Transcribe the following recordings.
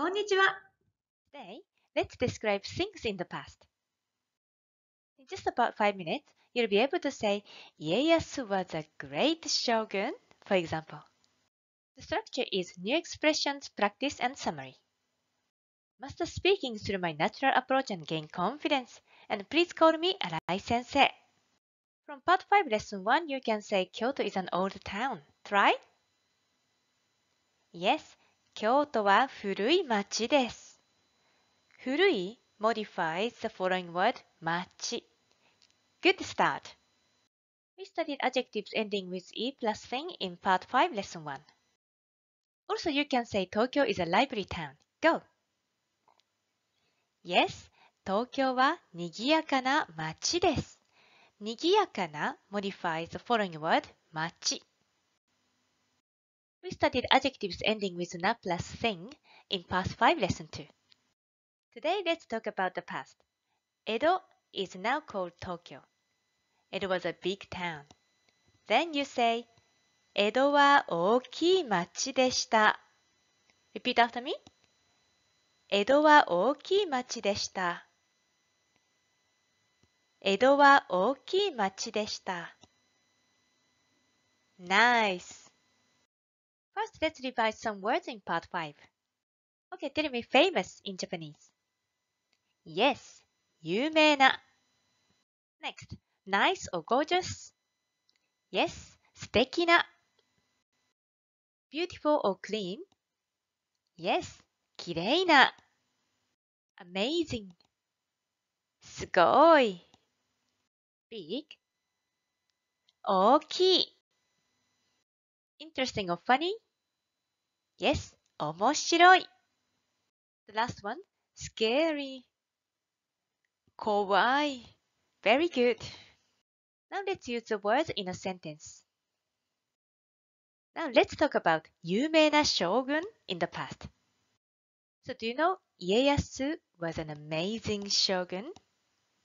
こんにちは today let's describe things in the past. In just about 5 minutes, you'll be able to say Ieyasu was a great shogun, for example. The structure is new expressions, practice, and summary. Master speaking through my natural approach and gain confidence, and please call me Arai Sensei. From part 5, lesson 1, you can say Kyoto is an old town. Try? Yes, 京都は古い町です。古い modifies the following word 町。Good start! We studied adjectives ending with e plus thing in part 5 lesson 1. Also you can say Tokyo is a l i b r a r y town. Go! Yes, Tokyo はにぎやかな町です。にぎやかな modifies the following word 町。We studied adjectives ending with na plus sing in past 5 lesson 2. Today let's talk about the past. Edo is now called Tokyo. It was a big town. Then you say, 江戸は大きい町でした。Repeat after me. 江戸は大きい町でした。江戸は大きい町でした。Nice! First, let's revise some words in part 5. Okay, tell me famous in Japanese. Yes, 有名な Next, nice or gorgeous. Yes, 素敵な Beautiful or clean. Yes, 綺麗な Amazing. すごい Big. 大きい Interesting or funny. Yes, 面白い. The last one, scary. Kawaii. Very good. Now let's use the words in a sentence. Now let's talk about 有名な将軍 in the past. So do you know Ieyasu was an amazing shogun?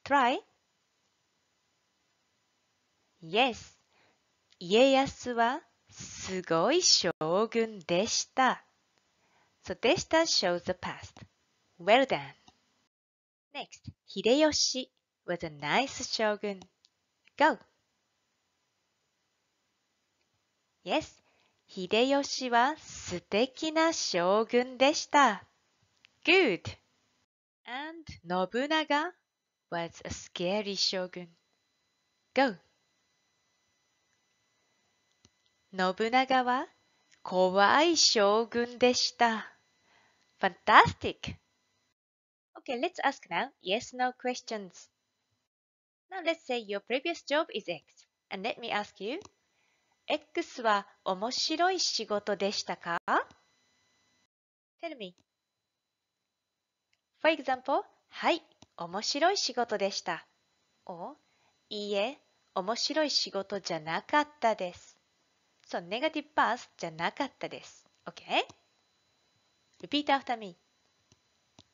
Try. Yes. Ieyasu was. すごい将軍でした。So でした shows the past. Well done. Next, 秀吉 was a nice 将軍 o g o Yes, 秀吉は素敵な将軍でした。Good! And 信長 was a scary 将軍 Go! 信長は怖い将軍でした。Fantastic! Okay, let's ask now yes no questions. Now let's say your previous job is X. And let me ask you, X は面白い仕事でしたか ?Tell me. For example, はい、面白い仕事でした。お、いいえ、面白い仕事じゃなかったです。そう、ネガティブパスじゃなかったです。OK?Repeat after me.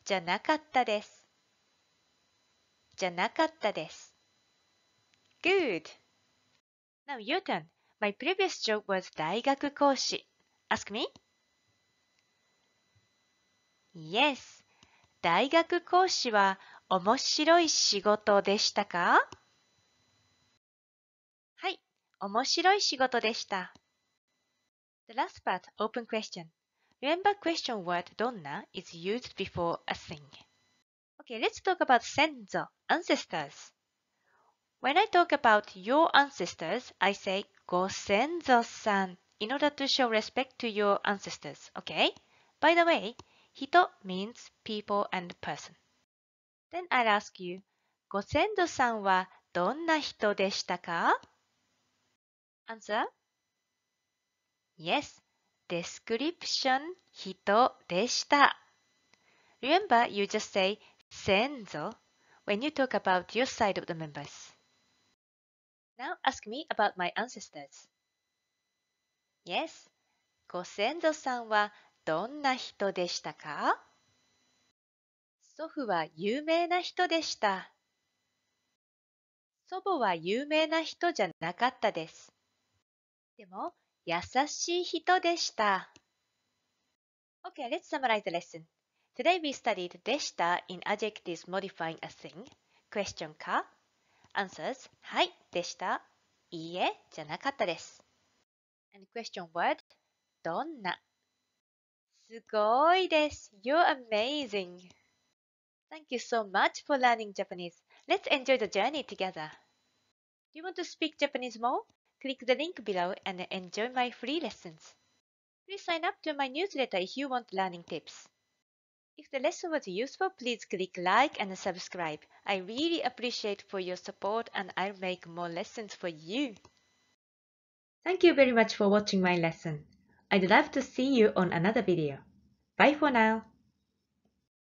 じゃなかったです。じゃなかったです。Good! Now your turn. My previous job was 大学講師。Ask me? Yes. 大学講師は面白い仕事でしたかはい、面白い仕事でした。The last part, open question. Remember question word donna is used before a thing. Okay, let's talk about senzo, ancestors. When I talk about your ancestors, I say senzo san in order to show respect to your ancestors, okay? By the way, hito means people and person. Then I'll ask you, "ご先祖さんはどんな人でしたか?" san donna hito Answer, Yes, description 人でした。Remember, you just say 先祖 when you talk about your side of the members. Now ask me about my ancestors. Yes, ご先祖さんはどんな人でしたか祖父は有名な人でした。祖母は有名な人じゃなかったです。でも、優しい人でした。Okay, let's summarize the lesson. Today we studied でした in adjectives modifying a thing. Question か Answers はい、でした。いいえ、じゃなかったです。And question word どんなすごいです。You're amazing. Thank you so much for learning Japanese. Let's enjoy the journey together. Do you want to speak Japanese more? Click the link below and enjoy my free lessons. Please sign up to my newsletter if you want learning tips. If the lesson was useful, please click like and subscribe. I really appreciate for your support and I'll make more lessons for you. Thank you very much for watching my lesson. I'd love to see you on another video. Bye for now.